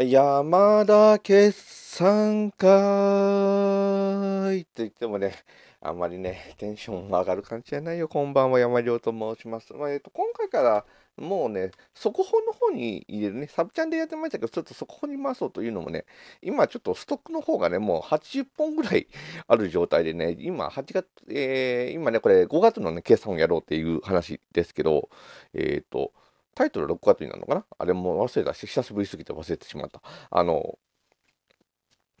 山田決算会って言ってもね、あんまりね、テンション上がる感じじゃないよ。こんばんは、山城と申します。まあ、えっ、と、今回から、もうね、速報の方に入れるね、サブチャンでやってましたけど、ちょっと速報に回そうというのもね、今ちょっとストックの方がね、もう80本ぐらいある状態でね、今8月、えー、今ね、これ5月のね、計算をやろうっていう話ですけど、えっ、ー、と、タイトル6月になるのかなあれも忘れたし、久しぶりすぎて忘れてしまった。あの、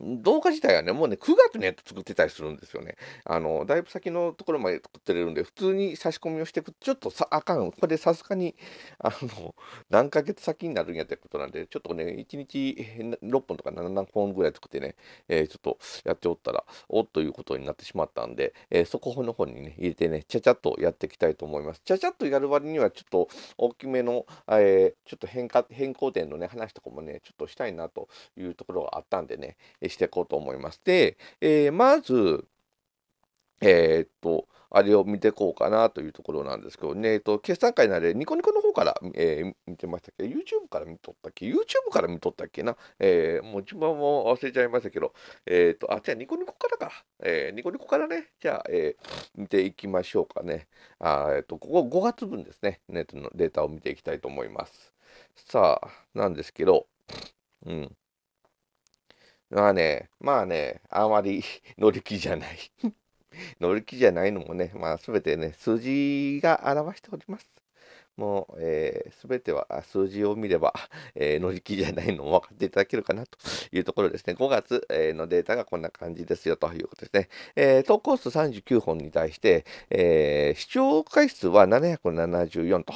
動画自体はね、もうね、9月のやつ作ってたりするんですよね。あの、だいぶ先のところまで作ってるんで、普通に差し込みをしていくちょっとさ、あかん。これさすがに、あの、何ヶ月先になるんやってことなんで、ちょっとね、1日6本とか7本ぐらい作ってね、えー、ちょっとやっておったら、おっということになってしまったんで、えー、そこの方にね、入れてね、ちゃちゃっとやっていきたいと思います。ちゃちゃっとやる割には、ちょっと大きめの、えー、ちょっと変化、変更点のね、話とかもね、ちょっとしたいなというところがあったんでね、えーしていこうと思います。で、えー、まず、えー、っと、あれを見ていこうかなというところなんですけどね、えっと、決算会なので、ニコニコの方から、えー、見てましたっけ ?YouTube から見とったっけ ?YouTube から見とったっけなえー、もう一番も忘れちゃいましたけど、えっ、と、あ、じゃあニコニコからか。えー、ニコニコからね、じゃあ、えー、見ていきましょうかね。あえっ、と、ここ5月分ですね、ネットのデータを見ていきたいと思います。さあ、なんですけど、うん。まあね、まあね、あまり乗り気じゃない。乗り気じゃないのもね、まあ全てね、数字が表しております。もう、えー、全ては数字を見れば、えー、乗り気じゃないのも分かっていただけるかなというところですね。5月、えー、のデータがこんな感じですよということですね。えー、投稿数39本に対して、えー、視聴回数は774と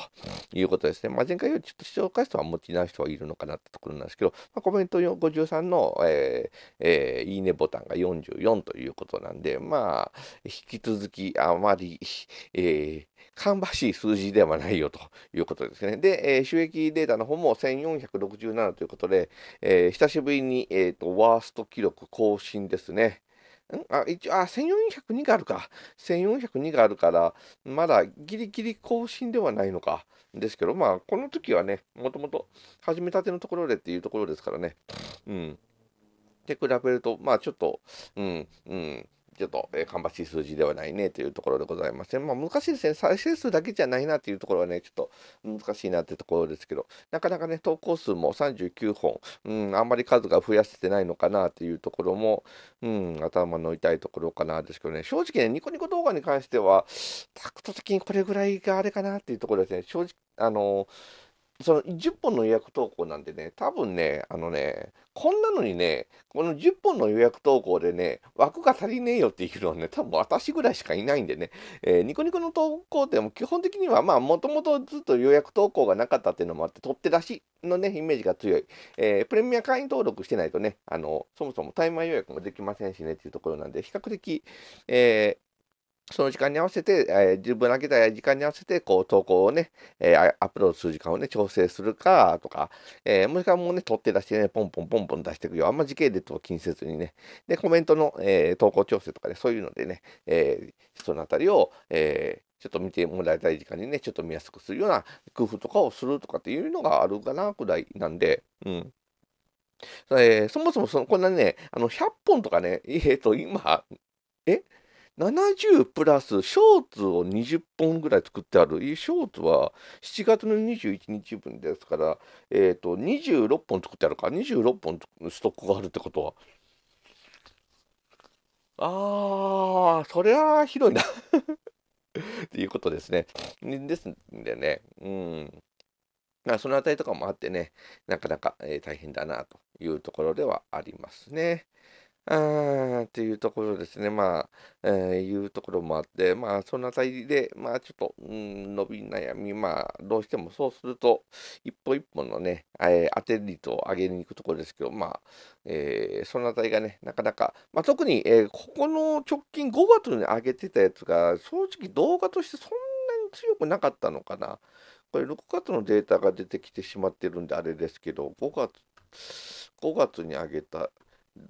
いうことですね。まあ、前回よりちょっと視聴回数は持ち直してはいるのかなってところなんですけど、まあ、コメント53の、えーえー、いいねボタンが44ということなんで、まあ、引き続きあまり、え芳しい数字ではないよということですね。で、えー、収益データの方も1467ということで、えー、久しぶりに、えーと、ワースト記録更新ですね。んあ、一応、あ、1402があるか。1402があるから、まだギリギリ更新ではないのか。ですけど、まあ、この時はね、もともと始めたてのところでっていうところですからね。うん。って比べると、まあ、ちょっと、うん、うん。ちょっと、えー、芳しい数字ではないねというところでございまして、まあ、難しいですね。再生数だけじゃないなというところはね、ちょっと難しいなというところですけど、なかなかね、投稿数も39本、うん、あんまり数が増やせてないのかなというところも、うん、頭の痛いところかなですけどね、正直ね、ニコニコ動画に関しては、タクト的にこれぐらいがあれかなっていうところですね、正直、あのーその10本の予約投稿なんでね、多分ね、あのね、こんなのにね、この10本の予約投稿でね、枠が足りねえよっていうのはね、多分私ぐらいしかいないんでね、えー、ニコニコの投稿でも基本的には、まあ、もともとずっと予約投稿がなかったっていうのもあって、取って出しのね、イメージが強い。えー、プレミア会員登録してないとね、あの、そもそもタイマー予約もできませんしねっていうところなんで、比較的、えその時間に合わせて、えー、分の空けた時間に合わせて、こう、投稿をね、えー、アップロードする時間をね、調整するか、とか、えー、もしくはもうね、取って出してね、ポンポンポンポン出していくよ。あんま時系列を気にせずにね。で、コメントの、えー、投稿調整とかね、そういうのでね、えー、そのあたりを、えー、ちょっと見てもらいたい時間にね、ちょっと見やすくするような工夫とかをするとかっていうのがあるかな、くらいなんで、うん。えー、そもそもその、こんなね、あの、100本とかね、えっ、ー、と、今、え70プラスショーツを20本ぐらい作ってある。ショーツは7月の21日分ですから、えっ、ー、と、26本作ってあるか。26本ストックがあるってことは。あー、そりゃ広いな っていうことですね。ですんでね、うん。まそのあたりとかもあってね、なかなか、えー、大変だなというところではありますね。っていうところですね、まあ、えー、いうところもあって、まあ、そのあたりで、まあ、ちょっと、ん、伸び悩み、まあ、どうしてもそうすると、一歩一歩のね、えー、当て率を上げに行くところですけど、まあ、えー、そのあたりがね、なかなか、まあ、特に、えー、ここの直近5月に上げてたやつが、正直動画としてそんなに強くなかったのかな。これ6月のデータが出てきてしまってるんであれですけど、5月、5月に上げた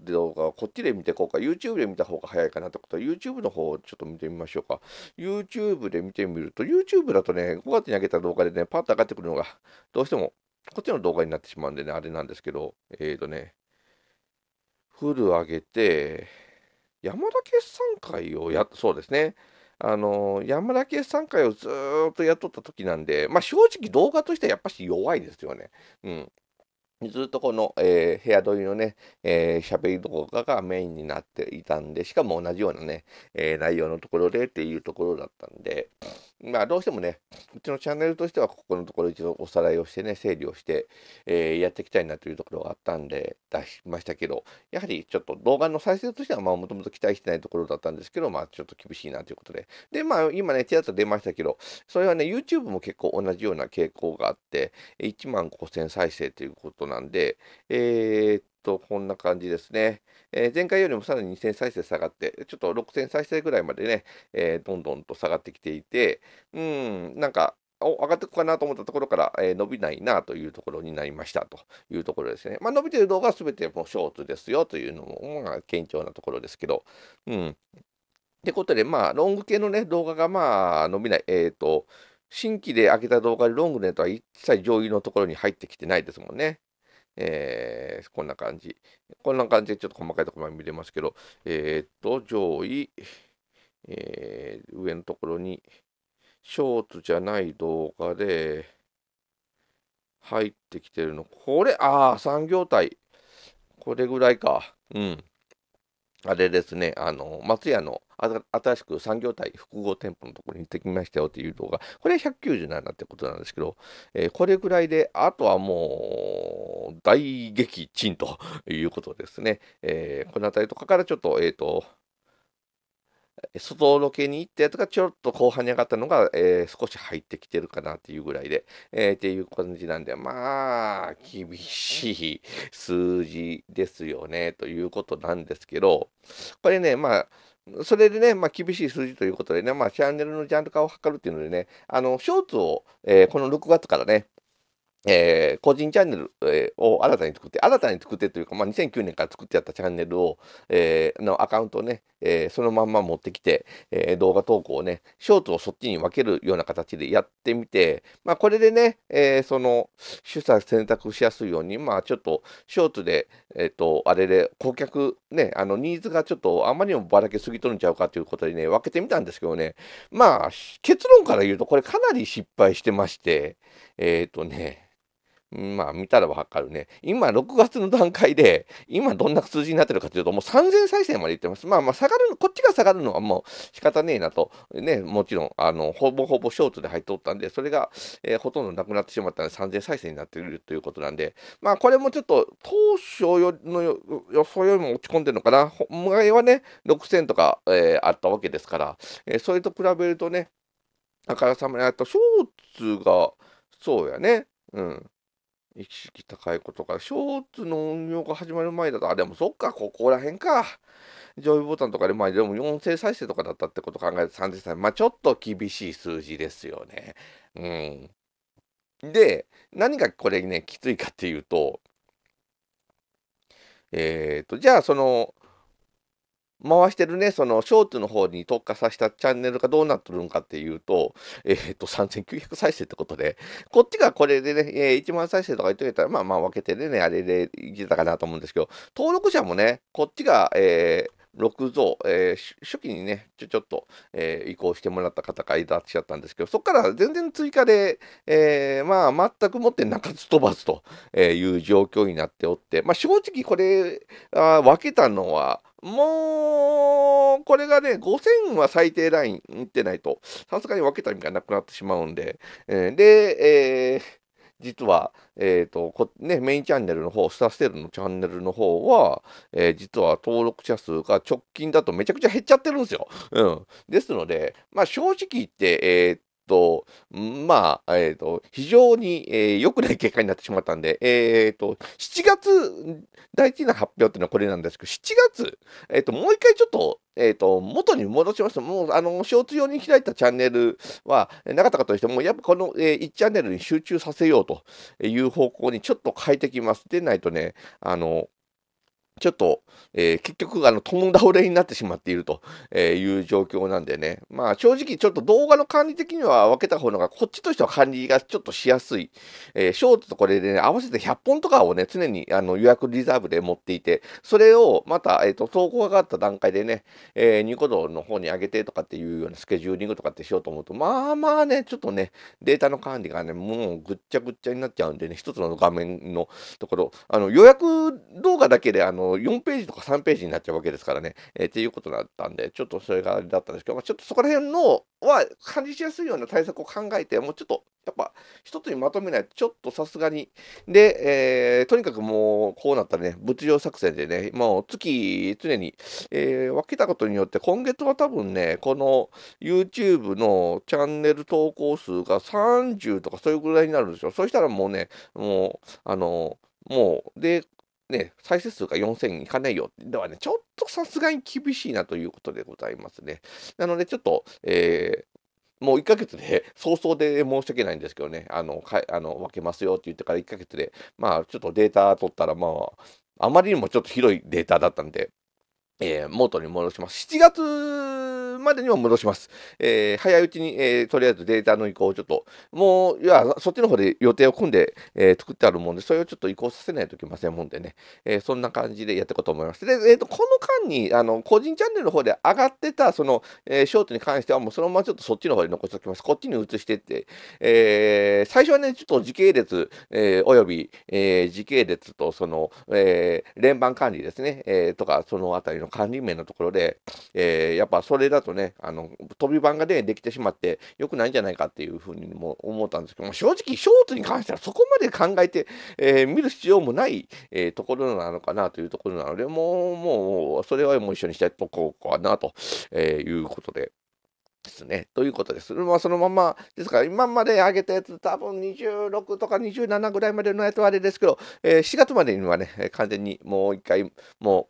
動画こっちで見てこうか YouTube で見た方が早いかなってことは YouTube の方をちょっと見てみましょうか YouTube で見てみると YouTube だとね5月に上げた動画でねパッと上がってくるのがどうしてもこっちの動画になってしまうんでねあれなんですけどえーとねフル上げて山田決算会をやそうですねあの山田決算会をずっとやっとった時なんでまあ正直動画としてはやっぱし弱いですよねうんずっとこの、えー、撮りのね、えー、べり動画がメインになっていたんで、しかも同じようなね、えー、内容のところでっていうところだったんで、まあどうしてもね、うちのチャンネルとしてはここのところ一度おさらいをしてね、整理をして、えー、やっていきたいなというところがあったんで出しましたけど、やはりちょっと動画の再生としてはまあもともと期待してないところだったんですけど、まあちょっと厳しいなということで。で、まあ今ね、ちらっと出ましたけど、それはね、YouTube も結構同じような傾向があって、1万5000再生ということなんで、えー、と、こんな感じですね。えー、前回よりもさらに2000再生下がって、ちょっと6000再生ぐらいまでね、えー、どんどんと下がってきていて、うん、なんか、お上がっていくかなと思ったところから、えー、伸びないなというところになりましたというところですね。まあ、伸びてる動画は全てもうショートですよというのも、まあ、堅調なところですけど、うん。ってことで、まあ、ロング系のね、動画がまあ、伸びない、えっ、ー、と、新規で上げた動画でロングネットは一切上位のところに入ってきてないですもんね。えー、こんな感じ。こんな感じでちょっと細かいところまで見れますけど、えー、っと、上位、えー、上のところに、ショートじゃない動画で、入ってきてるの。これ、ああ、3業態。これぐらいか。うん。あれですね、あの、松屋の新しく産業体複合店舗のところに行ってきましたよっていう動画、これは197ってことなんですけど、えー、これぐらいで、あとはもう、大撃沈ということですね。えー、この辺りとかからちょっと、えっ、ー、と、外ロケに行ったやつがちょっと後半に上がったのが、えー、少し入ってきてるかなっていうぐらいで、えー、っていう感じなんで、まあ、厳しい数字ですよね、ということなんですけど、これね、まあ、それでね、まあ、厳しい数字ということでね、まあ、チャンネルのジャンル化を図るっていうのでね、あの、ショーツを、えー、この6月からね、えー、個人チャンネル、を新たに作って、新たに作ってというか、まあ、2009年から作ってやったチャンネルを、えー、のアカウントをね、えそのまんま持ってきて、え動画投稿をね、ショートをそっちに分けるような形でやってみて、まあ、これでね、えその、主材選択しやすいように、まあ、ちょっと、ショートで、えっ、と、あれで、顧客、ね、あの、ニーズがちょっとあまりにもばらけすぎとるんちゃうかということでね、分けてみたんですけどね、まあ、結論から言うと、これかなり失敗してまして、えっ、とね、まあ見たらわかるね。今、6月の段階で、今どんな数字になってるかというと、もう3000再生までいってます。まあまあ下がるこっちが下がるのはもう仕方ねえなと、ね、もちろん、あの、ほぼほぼショートで入っておったんで、それが、えー、ほとんどなくなってしまったので、3000再生になっているということなんで、まあこれもちょっと、当初よの予想よりも落ち込んでるのかな。前はね、6000とか、えー、あったわけですから、えー、それと比べるとね、あからさまにあったショーツが、そうやね。うん。意識高いことか。ショーツの運用が始まる前だと、あ、でもそっか、ここら辺か。上位ボタンとかで、まあでも4声再生とかだったってこと考えると3 0歳、まあちょっと厳しい数字ですよね。うん。で、何がこれね、きついかっていうと、えっ、ー、と、じゃあその、回してるね、そのショーツの方に特化させたチャンネルがどうなってるんかっていうと、えー、っと、3900再生ってことで、こっちがこれでね、えー、1万再生とか言っといたら、まあまあ分けてね、あれでいけたかなと思うんですけど、登録者もね、こっちが、えー、6増、えー、初期にね、ちょ、ちょっと、えー、移行してもらった方がいらっしゃったんですけど、そこから全然追加で、えー、まあ、全くもって中津飛ばずという状況になっておって、まあ、正直これ、あ分けたのは、もう、これがね、5000は最低ライン打ってないと、さすがに分けた意味がなくなってしまうんで、えー、で、えー実は、えーとこね、メインチャンネルの方、スターステルのチャンネルの方は、えー、実は登録者数が直近だとめちゃくちゃ減っちゃってるんですよ。うん、ですので、まあ、正直言って、えー、と、まあ、えっ、ー、と、非常に、えー、良くない結果になってしまったんで、えっ、ー、と、7月、大事な発表っていうのはこれなんですけど、7月、えっ、と、もう一回ちょっと、えっ、と、元に戻しました。もう、あの、ショーツ用に開いたチャンネルは、なかったかとしても、やっぱこの、え1チャンネルに集中させようという方向にちょっと変えてきます。でないとね、あの、ちょっと、えー、結局、あの、ん倒れになってしまっているという状況なんでね。まあ、正直、ちょっと動画の管理的には分けた方のが、こっちとしては管理がちょっとしやすい。えー、ショートとこれでね、合わせて100本とかをね、常にあの予約リザーブで持っていて、それをまた、えっ、ー、と、投稿があった段階でね、えー、ニコ動の方に上げてとかっていうようなスケジューリングとかってしようと思うと、まあまあね、ちょっとね、データの管理がね、もうぐっちゃぐっちゃになっちゃうんでね、一つの画面のところ、あの、予約動画だけで、あの、4ページとか3ページになっちゃうわけですからね、えー、っていうことだったんで、ちょっとそれがあれだったんですけど、まあ、ちょっとそこら辺のは感じしやすいような対策を考えて、もうちょっと、やっぱ一つにまとめないと、ちょっとさすがに。で、えー、とにかくもう、こうなったらね、物量作戦でね、もう月、常に、えー、分けたことによって、今月は多分ね、この YouTube のチャンネル投稿数が30とかそういうぐらいになるんですよ。そしたらもうね、もう、あの、もう、で、ね、再生数が4000いかないよではね、ちょっとさすがに厳しいなということでございますね。なので、ちょっと、えー、もう1ヶ月で、早々で申し訳ないんですけどね、あの、かあの分けますよって言ってから1ヶ月で、まあ、ちょっとデータ取ったら、まあ、あまりにもちょっと広いデータだったんで、えー、元に戻します。7月までには戻します。えー、早いうちに、えー、とりあえずデータの移行をちょっと、もう、いや、そっちの方で予定を組んで、えー、作ってあるもんで、それをちょっと移行させないといけませんもんでね、えそんな感じでやっていこうと思います。で、えっ、と、この間に、あの、個人チャンネルの方で上がってた、その、えショートに関しては、もうそのままちょっとそっちの方に残しておきます。こっちに移してって、え最初はね、ちょっと時系列、えおよび、え時系列と、その、え連番管理ですね、えとか、そのあたりのの管理面のところで、えー、やっぱそれだとね、あの、飛び板がね、できてしまって、良くないんじゃないかっていうふうにも思ったんですけども、正直、ショーツに関してはそこまで考えて、えー、見る必要もない、えー、ところなのかなというところなので、もう、もう、それはもう一緒にしたいとこかなと、えー、いうことで。ですね。ということです。まあ、そのまま、ですから、今まで上げたやつ、多分26とか27ぐらいまでのやつはあれですけど、えー、4月までにはね、完全にもう一回、もう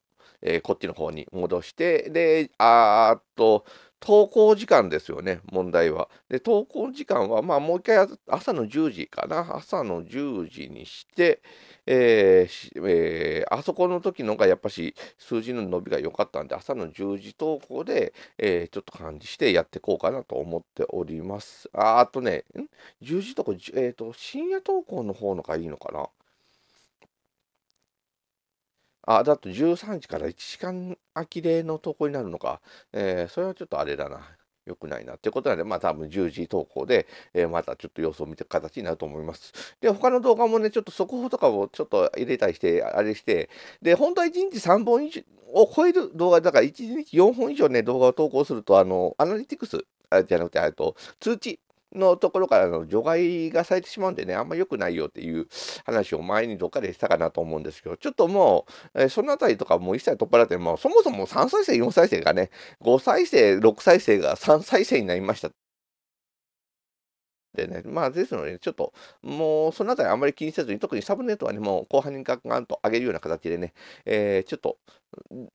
えー、こっちの方に戻して、で、あーっと、投稿時間ですよね、問題は。で、投稿時間は、まあ、もう一回朝の10時かな、朝の10時にして、えーえー、あそこの時のがやっぱし数字の伸びが良かったんで、朝の10時投稿で、えー、ちょっと感じしてやっていこうかなと思っております。ああとね、10時とか、えっ、ー、と、深夜投稿の方のがいいのかな。あ、だと13時から1時間空きでの投稿になるのか。えー、それはちょっとあれだな。良くないなっていうことなんで、まあ多分10時投稿で、えー、またちょっと様子を見ていく形になると思います。で、他の動画もね、ちょっと速報とかをちょっと入れたりして、あれして、で、本当は1日3本以上を超える動画、だから1日4本以上ね、動画を投稿すると、あの、アナリティクス、あじゃなくて、あと、通知のところからの除外がされてしまうんでね、あんま良くないよっていう話を前にどっかでしたかなと思うんですけど、ちょっともう、えー、そのあたりとかもう一切取っ払って、もうそもそも3再生、4再生がね、5再生、6再生が3再生になりましたでね、まあ、ですので、ね、ちょっと、もう、そのあたりあんまり気にせずに、特にサブネットはね、もう後半にガンガンと上げるような形でね、えー、ちょっと、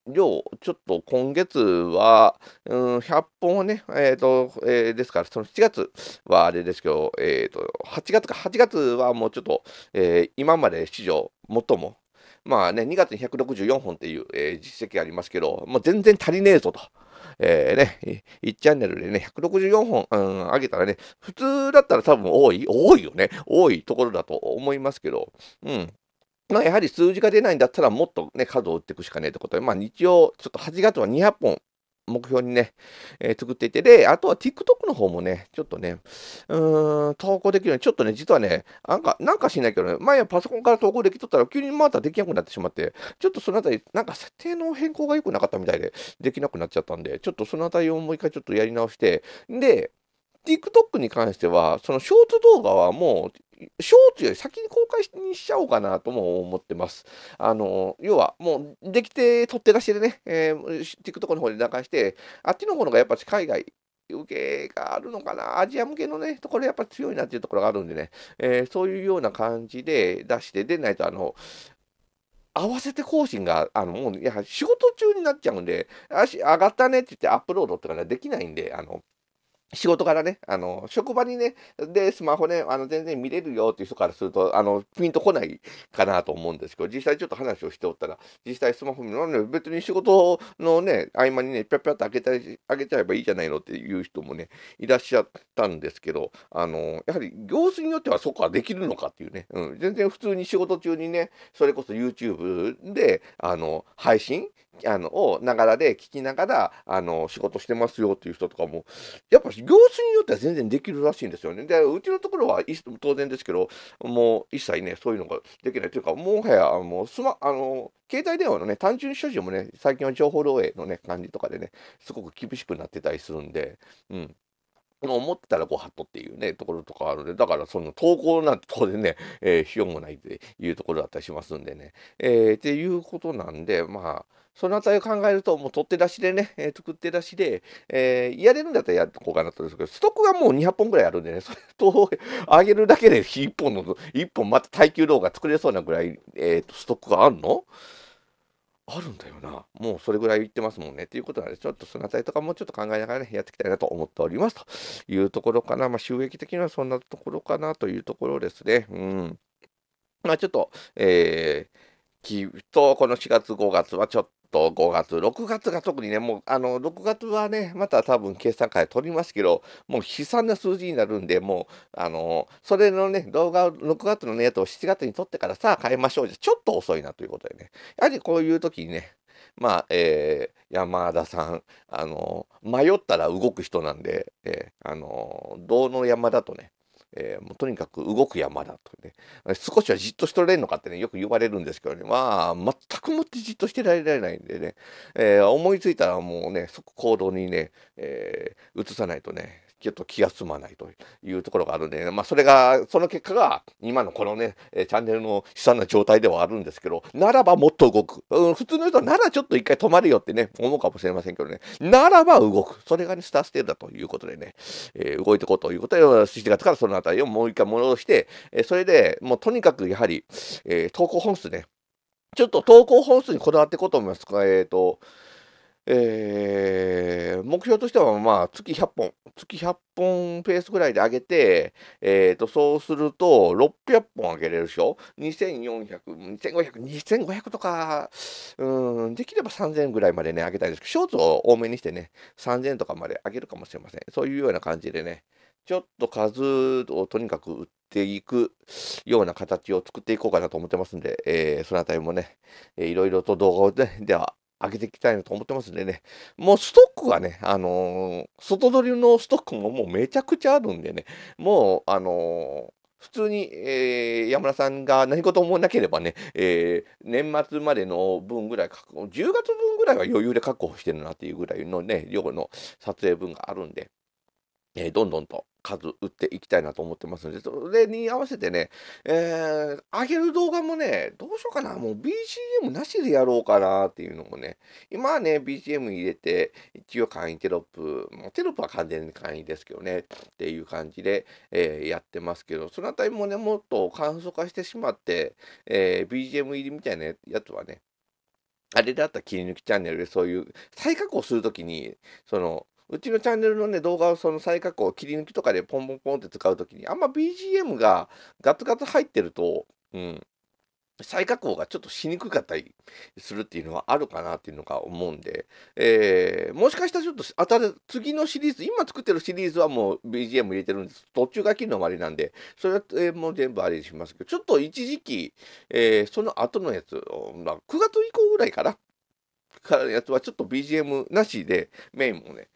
量、ちょっと今月は、うん、100本はね、えっ、ー、と、えー、ですから、その7月はあれですけど、えっ、ー、と、8月か、8月はもうちょっと、えー、今まで史上最も、まあね、2月に164本っていう、えー、実績ありますけど、もう全然足りねえぞと。えー、ね、1チャンネルでね、164本、うん、上げたらね、普通だったら多分多い、多いよね、多いところだと思いますけど、うん。まあ、やはり数字が出ないんだったら、もっとね、数を打っていくしかねえってことで、まあ、日曜、ちょっと8月は200本目標にね、えー、作っていて、で、あとは TikTok の方もね、ちょっとね、うーん、投稿できるように、ちょっとね、実はね、なんか、なんかしないけどね、前はパソコンから投稿できとったら、急にまたできなくなってしまって、ちょっとそのあたり、なんか設定の変更が良くなかったみたいで、できなくなっちゃったんで、ちょっとそのあたりをもう一回ちょっとやり直して、で、TikTok に関しては、そのショート動画はもうショーツより先に公開にしちゃおうかなとも思ってます。あの、要はもうできて取って出しでね、えー、TikTok の方で流して、あっちの方のがやっぱり海外、受けがあるのかな、アジア向けのね、ところやっぱ強いなっていうところがあるんでね、えー、そういうような感じで出して、出ないと、あの、合わせて更新が、あの、もう、いや、仕事中になっちゃうんで、足上がったねって言ってアップロードとかね、できないんで、あの、仕事からね、あの、職場にね、で、スマホね、あの、全然見れるよっていう人からすると、あの、ピンとこないかなと思うんですけど、実際ちょっと話をしておったら、実際スマホ見るのね、別に仕事のね、合間にね、ぴゃぴゃっと開けたり、開けちゃえばいいじゃないのっていう人もね、いらっしゃったんですけど、あの、やはり業種によってはそこはできるのかっていうね、うん、全然普通に仕事中にね、それこそ YouTube で、あの、配信あのをながらで聞きながらあの仕事してますよっていう人とかもやっぱ業種によっては全然できるらしいんですよね。でうちのところは当然ですけどもう一切ねそういうのができないというかもはやもうスマあの携帯電話のね単純所持もね最近は情報漏洩のね感じとかでねすごく厳しくなってたりするんで。うん思ってたらご法度っていうね、ところとかあるんで、だからその投稿なんて当然ね、えー、ようもないっていうところだったりしますんでね。えー、っていうことなんで、まあ、そのあたりを考えると、もう取って出しでね、えー、作って出しで、えー、やれるんだったらやっとこうかなとですけど、ストックがもう200本ぐらいあるんでね、それと上げるだけで1本の、1本また耐久動画作れそうなぐらい、えーと、ストックがあるのあるんだよな。もうそれぐらい言ってますもんね。ということなので、ちょっとそのあたりとかもちょっと考えながらね、やっていきたいなと思っておりますというところかな。まあ、収益的にはそんなところかなというところですね。うん。まあ、ちょっと、えー、きっとこの4月5月はちょっと、と5月、6月が特にね、もう、あの、6月はね、また多分計算会取りますけど、もう悲惨な数字になるんで、もう、あの、それのね、動画を6月のね、やつを7月に撮ってからさあ変えましょうじゃ、ちょっと遅いなということでね、やはりこういう時にね、まあ、えー、山田さん、あの、迷ったら動く人なんで、えー、あの、道の山だとね、えー、もうとにかく動く山だとね少しはじっとしとれんのかってねよく言われるんですけどねまあ全くもってじっとしてられないんでね、えー、思いついたらもうね即行動にね、えー、移さないとねちょっと気が済まないというところがあるんで、まあ、それが、その結果が、今のこのね、チャンネルの悲惨な状態ではあるんですけど、ならばもっと動く。うん、普通の人はならちょっと一回止まるよってね、思うかもしれませんけどね、ならば動く。それがね、スターステールだということでね、えー、動いていこうということで、7月からそのあたりをもう一回戻して、えー、それでもうとにかくやはり、えー、投稿本数ね、ちょっと投稿本数にこだわっていこうと思います。えっ、ー、と、えー、目標としては、まあ、月100本、月100本ペースぐらいで上げて、えーと、そうすると、600本上げれるでしょ ?2400、2500、2500とか、うん、できれば3000ぐらいまでね、上げたいですけど、ショーツを多めにしてね、3000とかまで上げるかもしれません。そういうような感じでね、ちょっと数をとにかく売っていくような形を作っていこうかなと思ってますんで、えー、そのあたりもね、いろいろと動画を、ね、では上げていきたいなと思ってますんでね、もうストックはね、あのー、外取りのストックももうめちゃくちゃあるんでね、もう、あのー普通に、えー、山田さんが何事もなければね、えー、年末までの分ぐらい確保、10月分ぐらいは余裕で確保してるなっていうぐらいのね、量の撮影分があるんで、えー、どんどんと数打っていきたいなと思ってますので、それに合わせてね、えー、上げる動画もね、どうしようかな、もう BGM なしでやろうかなっていうのもね、今はね、BGM 入れて、一応簡易テロップ、もうテロップは完全に簡易ですけどね、っていう感じで、えー、やってますけど、そのあたりもね、もっと簡素化してしまって、えー、BGM 入りみたいなやつはね、あれだったら切り抜きチャンネルでそういう、再加工するときに、その、うちのチャンネルのね、動画をその再加工、切り抜きとかでポンポンポンって使うときに、あんま BGM がガツガツ入ってると、うん、再加工がちょっとしにくかったりするっていうのはあるかなっていうのが思うんで、えー、もしかしたらちょっと当たる次のシリーズ、今作ってるシリーズはもう BGM 入れてるんです。途中切るのありなんで、それは、えー、もう全部あれにしますけど、ちょっと一時期、えー、その後のやつ、まあ、9月以降ぐらいかな。からのやつはちょっと BGM なしでメインもね、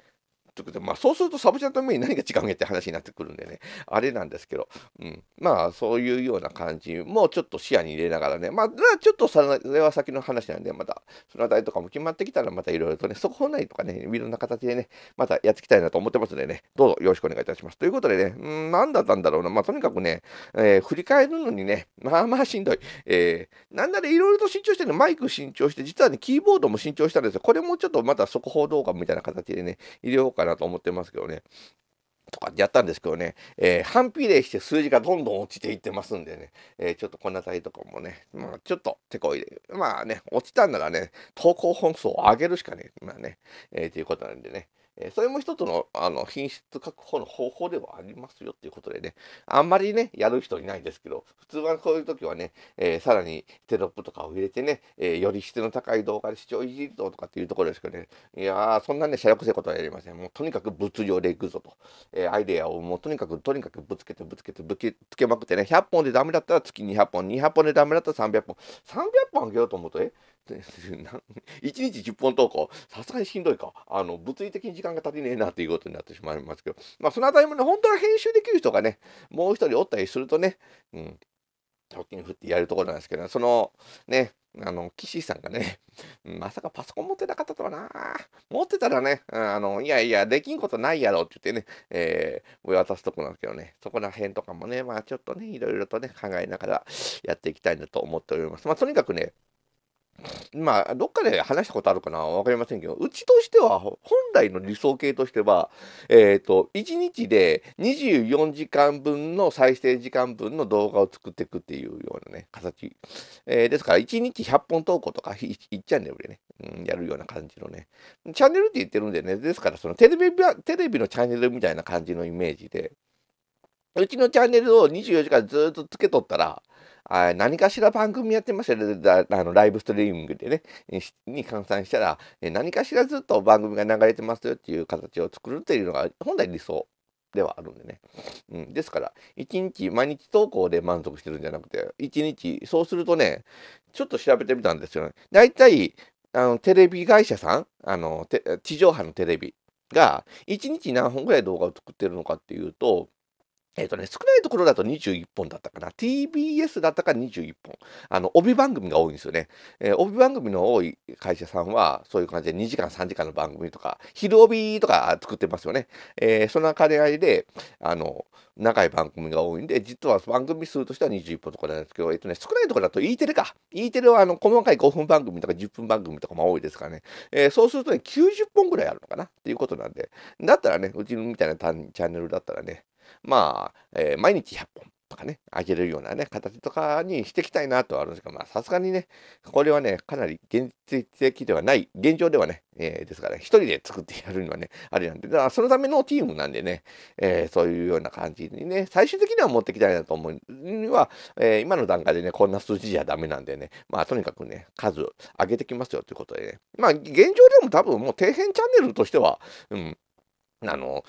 ってくとで、まあ、そうするとサブちゃんとメイン何が違うんやって話になってくるんでね、あれなんですけど、うん、まあ、そういうような感じもちょっと視野に入れながらね、まあ、ちょっとそれは先の話なんで、また、そのあたりとかも決まってきたら、またいろいろとね、そこ内とかね、いろんな形でね、またやっていきたいなと思ってますのでね、どうぞよろしくお願いいたします。ということでね、うん、何だったんだろうな、まあ、とにかくね、えー、振り返るのにね、まあまあしんどい。えー、なんならいろいろと新調してね、マイク新調して、実はね、キーボードも新調したんですよ。これもちょっとまた速報動画みたいな形でね、入れようかなと思ってますけどね。とかやったんですけどね、えー、反比例して数字がどんどん落ちていってますんでね、えー、ちょっとこんなりとかもね、まあ、ちょっと手こいで、まあね、落ちたんならね、投稿本数を上げるしかね、まあね、えー、ということなんでね、えそれも一つのあの品質確保の方法ではありますよっていうことでね、あんまりね、やる人いないですけど、普通はこういう時はね、えー、さらにテロップとかを入れてね、えー、より質の高い動画で視聴維持動とかっていうところですけどね、いやー、そんなね、社欲せことはやりません。もうとにかく物量でいくぞと、えー、アイデアをもうとにかくとにかくぶつけてぶつけてぶつけまくってね、100本でダメだったら月200本、200本でダメだったら300本、300本あげようと思うと、え 一日10本投稿、さすがにしんどいか。あの、物理的に時間が足りねえなということになってしまいますけど、まあ、そのあたりもね、本当は編集できる人がね、もう一人おったりするとね、うん、直近振ってやるところなんですけど、その、ね、あの、岸さんがね、まさかパソコン持ってなかったとはな、持ってたらね、あの、いやいや、できんことないやろって言ってね、えー、渡すとこなんですけどね、そこら辺とかもね、まあちょっとね、いろいろとね、考えながらやっていきたいなと思っております。まあとにかくね、まあ、どっかで話したことあるかな分かりませんけど、うちとしては、本来の理想形としては、えっ、ー、と、1日で24時間分の再生時間分の動画を作っていくっていうようなね、形。えー、ですから、1日100本投稿とか1、1チャンネルでね、うん、やるような感じのね。チャンネルって言ってるんでね、ですから、そのテレビ、テレビのチャンネルみたいな感じのイメージで、うちのチャンネルを24時間ずっとつけとったら、あ何かしら番組やってましたあのライブストリーミングでね、に換算したら、何かしらずっと番組が流れてますよっていう形を作るというのが本来理想ではあるんでね。うん、ですから、一日毎日投稿で満足してるんじゃなくて、一日、そうするとね、ちょっと調べてみたんですよね。大体、あのテレビ会社さんあの、地上波のテレビが、1日何本ぐらい動画を作ってるのかっていうと、えっ、ー、とね、少ないところだと21本だったかな。TBS だったから21本。あの、帯番組が多いんですよね。えー、帯番組の多い会社さんは、そういう感じで2時間、3時間の番組とか、昼帯とか作ってますよね。えー、その兼ね合いで、あの、長い番組が多いんで、実は番組数としては21本とかなんですけど、えっ、ー、とね、少ないところだと E テレか。E テレは、あの、細かい5分番組とか10分番組とかも多いですからね。えー、そうするとね、90本ぐらいあるのかなっていうことなんで、だったらね、うちみたいなチャンネルだったらね、まあ、えー、毎日100本とかね、あげれるようなね、形とかにしていきたいなとはあるんですが、まあ、さすがにね、これはね、かなり現実的ではない、現状ではね、えー、ですから、ね、一人で作ってやるにはね、あれなんで、だからそのためのチームなんでね、えー、そういうような感じにね、最終的には持ってきたいなと思うには、えー、今の段階でね、こんな数字じゃダメなんでね、まあ、とにかくね、数上げてきますよということでね、まあ、現状でも多分もう底辺チャンネルとしては、うん、あの、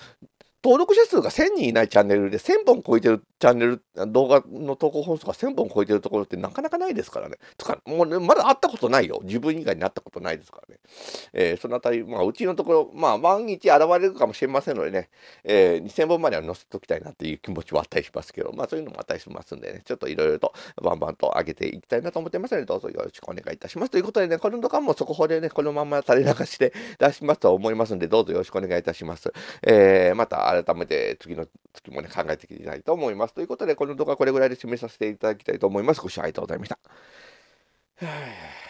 登録者数が1000人いないチャンネルで1000本超えてるチャンネル動画の投稿本数が1000本超えてるところってなかなかないですからね。つかもうね、まだ会ったことないよ。自分以外に会ったことないですからね。えー、そのあたり、まあ、うちのところ、まあ、万一現れるかもしれませんのでね、えー、2000本までは載せておきたいなっていう気持ちはあったりしますけど、まあ、そういうのもあったりしますんでね、ちょっといろいろとバンバンと上げていきたいなと思ってますので、どうぞよろしくお願いいたします。ということでね、この動画も速報でね、このまま垂れ流しで 出しますと思いますんで、どうぞよろしくお願いいたします。えー、また改めて次の月もね、考えていきたいと思います。ます。ということで、この動画はこれぐらいで締めさせていただきたいと思います。ご視聴ありがとうございました。